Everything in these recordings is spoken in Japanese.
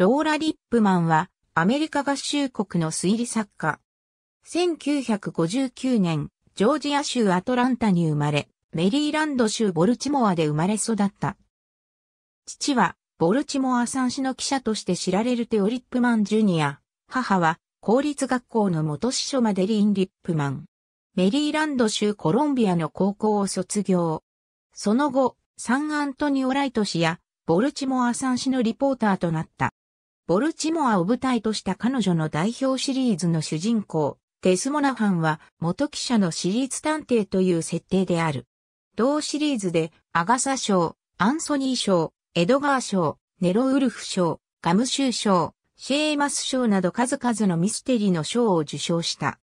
ローラ・リップマンはアメリカ合衆国の推理作家。1959年、ジョージア州アトランタに生まれ、メリーランド州ボルチモアで生まれ育った。父は、ボルチモア産紙の記者として知られるテオリップマンジュニア。母は、公立学校の元司書マデリン・リップマン。メリーランド州コロンビアの高校を卒業。その後、サンアントニオ・ライト氏や、ボルチモア産紙のリポーターとなった。ボルチモアを舞台とした彼女の代表シリーズの主人公、デス・モナファンは元記者の私立探偵という設定である。同シリーズで、アガサ賞、アンソニー賞、エドガー賞、ネロ・ウルフ賞、ガムシュー賞、シェーマス賞など数々のミステリーの賞を受賞した。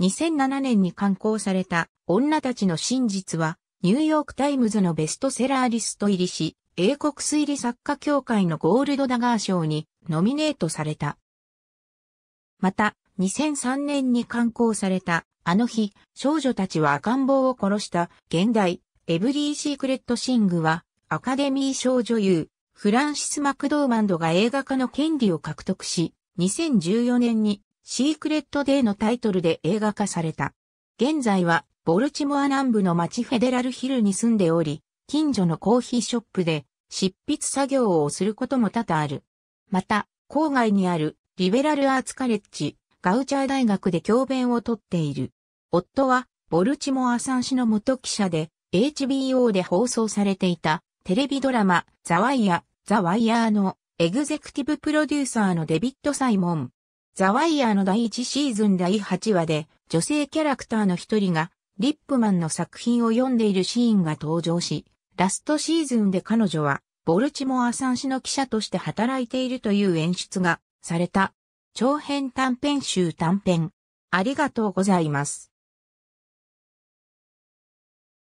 2007年に刊行された女たちの真実は、ニューヨークタイムズのベストセラーリスト入りし、英国推理作家協会のゴールドダガー賞にノミネートされた。また、2003年に刊行された、あの日、少女たちは赤ん坊を殺した、現代、エブリー・シークレット・シングは、アカデミー賞女優、フランシス・マクドーマンドが映画化の権利を獲得し、2014年に、シークレット・デーのタイトルで映画化された。現在は、ボルチモア南部の町フェデラルヒルに住んでおり、近所のコーヒーショップで執筆作業をすることも多々ある。また、郊外にあるリベラルアーツカレッジ、ガウチャー大学で教鞭をとっている。夫は、ボルチモアさん氏の元記者で、HBO で放送されていた、テレビドラマ、ザワイヤ、ザワイヤーの、エグゼクティブプロデューサーのデビッド・サイモン。ザワイヤーの第1シーズン第8話で、女性キャラクターの一人が、リップマンの作品を読んでいるシーンが登場し、ラストシーズンで彼女は、ボルチモアん氏の記者として働いているという演出がされた。長編短編集短編。ありがとうございます。